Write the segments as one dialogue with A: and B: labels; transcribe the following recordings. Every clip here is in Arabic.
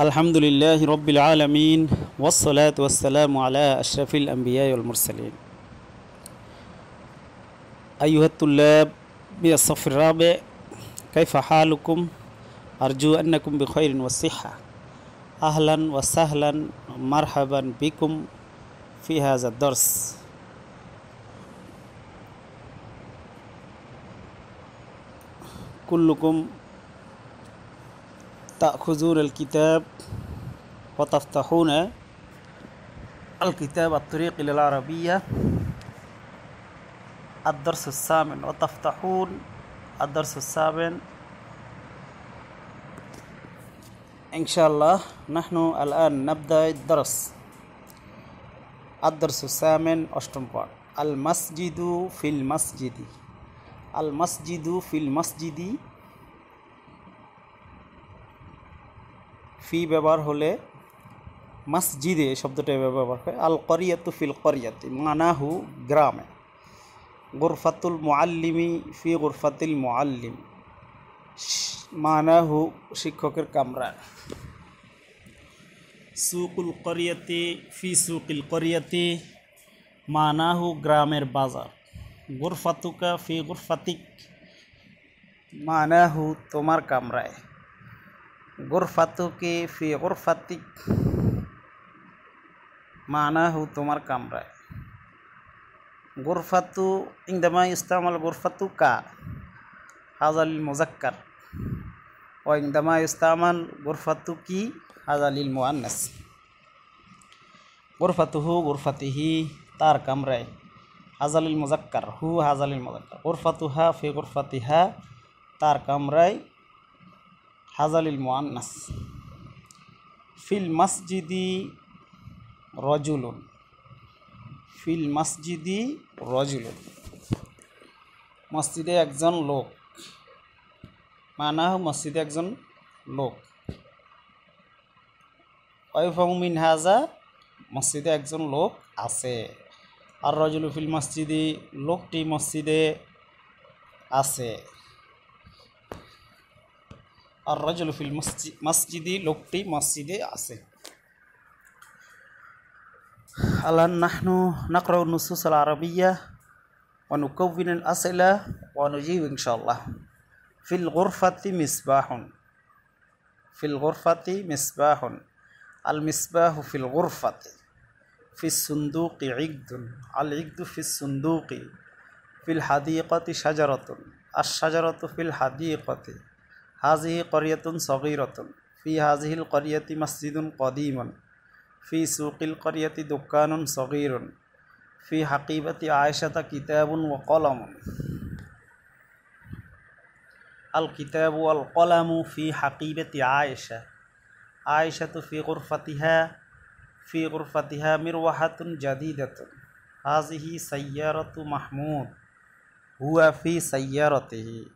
A: الحمد لله رب العالمين والصلاة والسلام على أشرف الأنبياء والمرسلين أيها الطلاب الصف الرابع كيف حالكم أرجو أنكم بخير والصحة أهلا وسهلا مرحبا بكم في هذا الدرس كلكم تأخذون الكتاب وتفتحون الكتاب الطريق إلى العربية الدرس الثامن وتفتحون الدرس الثامن إن شاء الله نحن الآن نبدأ الدرس الدرس الثامن أشتم المسجد في المسجد المسجد في المسجد ফি ব্যবহার হলে মসজিদে শব্দটা ব্যবহার করে আল করিয়াত ফিল করিয়াত মানাহু গ্রামে গোরফাতুল মোয়াল্লিমি ফি গোরফাতিল মোয়াল্লিম মানাহু শিক্ষকের কামরা সুকুল করিয়াতি ফি সুকিল করিয়াতে মানাহু গ্রামের বাজার গুরফাতুকা ফি গুরফাতিক মানাহু তোমার কামরায় गुरफतु की फ़ी गुरफति माना हो तुम्हार कमरा गुरफातु गुरफतु इंदमा इस्तेमाल गुरफतु का हाजल मुजक्कर और इंदमा इस्तेमाल गुरफतु की हाजल मुआनस गुरफतु गुरफति ही तार कमरा है मुजक्कर हु हाजल मुजक्कर गुरफतु हा फ़ी गुरफति तार कमरा হাজালিল মোয়ান্নাস ফিল মসজিদি রজুলুন ফিল মসজিদি রজুলুন মসজিদে একজন লোক মানা মসজিদে একজন লোক মিন হাজা মসজিদে একজন লোক আছে আর রজুল ফিল মসজিদি লোকটি মসজিদে আছে الرجل في المسجد মসজিদি مسجد মসজিদে আছে الآن نحن نقرأ النصوص العربية ونكون الأسئلة ونجيب إن شاء الله في الغرفة مصباح في الغرفة مصباح المصباح في الغرفة في الصندوق عقد العقد في الصندوق في الحديقة شجرة الشجرة في الحديقة هذه قرية صغيرة في هذه القرية مسجد قديم في سوق القرية دكان صغير في حقيبة عائشة كتاب وقلم الكتاب والقلم في حقيبة عائشة عائشة في غرفتها في غرفتها مروحة جديدة هذه سيارة محمود هو في سيارته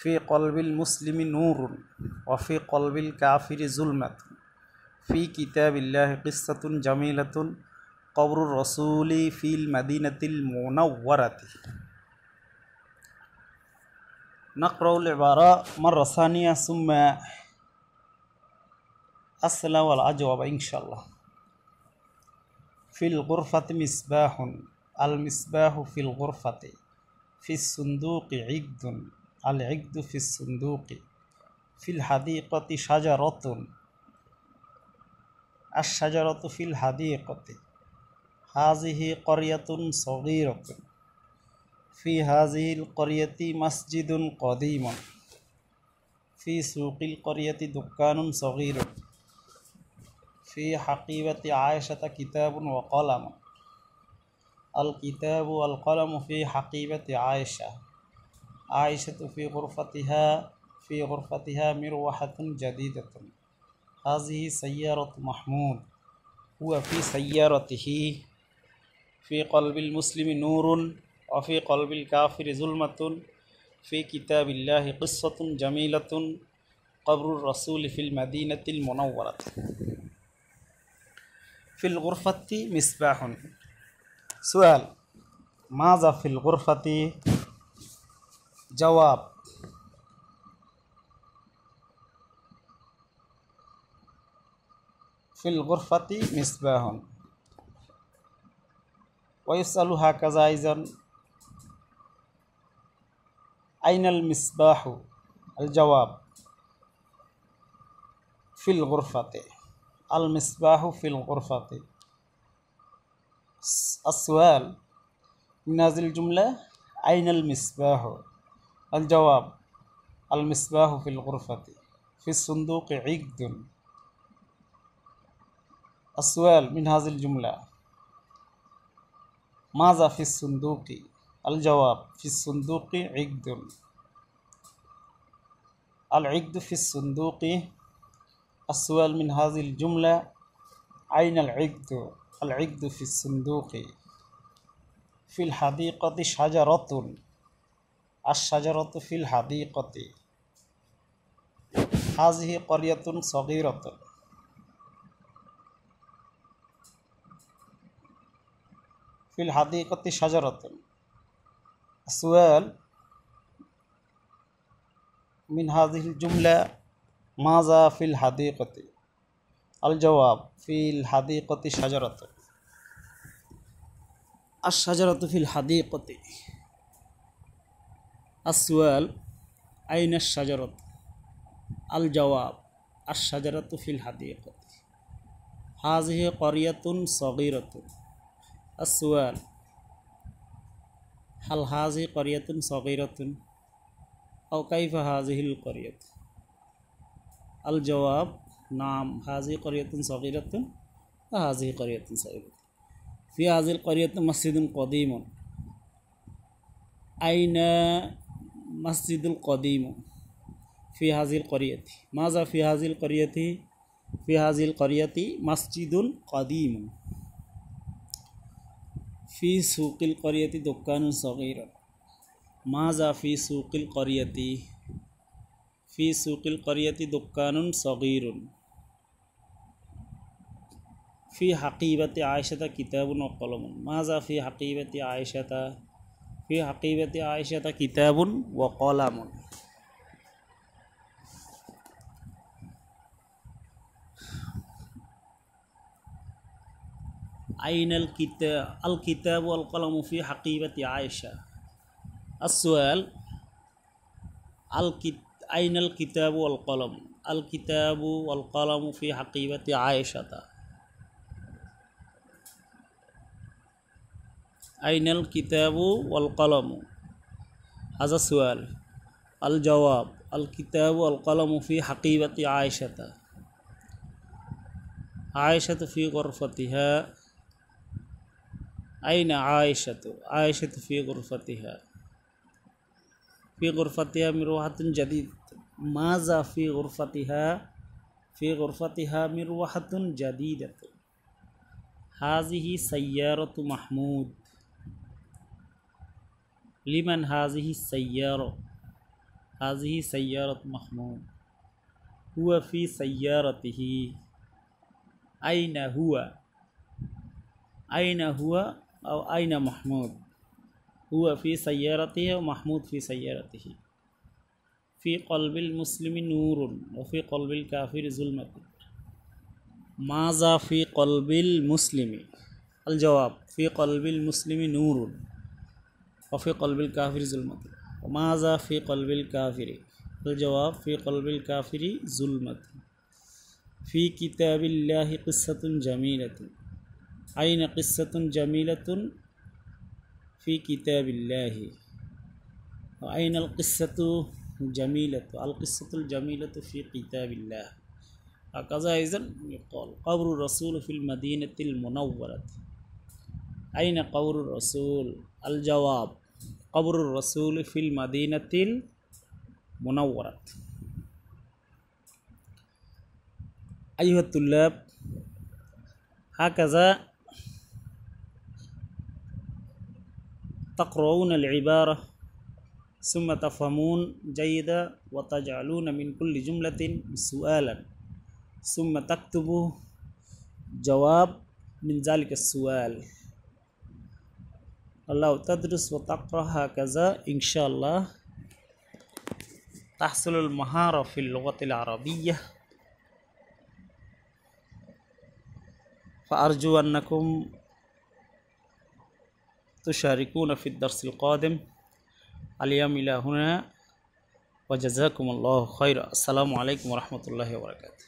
A: في قلب المسلم نور وفي قلب الكافر ظلمة في كتاب الله قصة جميلة قبر الرسول في المدينة المنورة نقرأ العبارة مرة ثانية ثم أصل والأجوب إن شاء الله في الغرفة مصباح المصباح في الغرفة في الصندوق عيد العقد في الصندوق في الحديقة شجرة الشجرة في الحديقة هذه قرية صغيرة في هذه القرية مسجد قديم في سوق القرية دكان صغير في حقيبة عائشة كتاب وقلم الكتاب والقلم في حقيبة عائشة عائشة في غرفتها في غرفتها مروحة جديدة هذه سيارة محمود هو في سيارته في قلب المسلم نور وفي قلب الكافر ظلمة في كتاب الله قصة جميلة قبر الرسول في المدينة المنورة في الغرفة مصباح سؤال ماذا في الغرفة جواب في الغرفة مصباح ويسأل هكذا أيضا أين المصباح الجواب في الغرفة المصباح في الغرفة السؤال من هذه الجملة أين المصباح الجواب المصباح في الغرفة في الصندوق عقد السؤال من هذه الجملة ماذا في الصندوق الجواب في الصندوق عقد العقد في الصندوق السؤال من هذه الجملة أين العقد العقد في الصندوق في الحديقة شجرة আশাজরত ফিল হাদি কতে হাজহি করিয়াতুন সগিরত ফিল হাদি কতি সাজারতন সুয়াল মিন হাজিল জুমলা মাজা ফিল হাদি কতে আল জবাব ফিল হাদি কতি সাজারতন আশাজরত ফিল হাদি কতে আসওয়াল আইন সাজারত আল জওয়াব আর সাজারত ফিল হাদিয়াকত হাজহে করিয়াতুন সগিরত আসওয়াল হাল হাজি করিয়াতুন সগিরতুন অকাইফা হিল করিয়াত আল জওয়াব নাম হাজি করিয়াতুন সগিরতুন হাজি করিয়াতুন সগিরত ফি হাজিল করিয়াতুন মসজিদুন কদিমন আইনা মসজিদুল কদিম ফি হাজিল করিয়াতি মাজা ফি হাজিল করিয়াতি ফি হাজিল করিয়াতি মসজিদুল কদিম ফি সুকিল করিয়াতি দোকানুল সগির মাজা ফি সুকিল করিয়াতি ফি সুকিল করিয়াতি দোকানুন সগিরুন ফি হাকিবাতি আয়সাতা কিতাবুন ও কলমুন মাজা ফি হাকিবাতি আয়সাতা في عقيبة عائشة كتاب وقلم أين الكتاب الكتاب والقلم في حقيبة عائشة السؤال أين الكتاب والقلم الكتاب والقلم في حقيبة عائشة أين الكتاب والقلم هذا السؤال الجواب الكتاب والقلم في حقيبة عائشة عائشة في غرفتها أين عائشة عائشة في غرفتها في غرفتها مروحة جديد ماذا في غرفتها في غرفتها مروحة جديدة هذه سيارة محمود لمن هذه السيارة هذه سيارة محمود هو في سيارته أين هو أين هو أو أين محمود هو في سيارته ومحمود في سيارته في قلب المسلم نور وفي قلب الكافر ظلمة ماذا في قلب المسلم الجواب في قلب المسلم نور وفي قلب الكافر ظلمة وماذا في قلب الكافر الجواب في قلب الكافر ظلمة في كتاب الله قصة جميلة أين قصة جميلة في كتاب الله أين القصة جميلة القصة الجميلة في كتاب الله هكذا إذن يقال قبر الرسول في المدينة المنورة أين قبر الرسول الجواب قبر الرسول في المدينة المنورة أيها الطلاب هكذا تقرؤون العبارة ثم تفهمون جيدا وتجعلون من كل جملة سؤالا ثم تكتبوا جواب من ذلك السؤال لو تدرس وتقرأ هكذا إن شاء الله تحصل المهارة في اللغة العربية فأرجو أنكم تشاركون في الدرس القادم اليوم إلى هنا وجزاكم الله خيرا السلام عليكم ورحمة الله وبركاته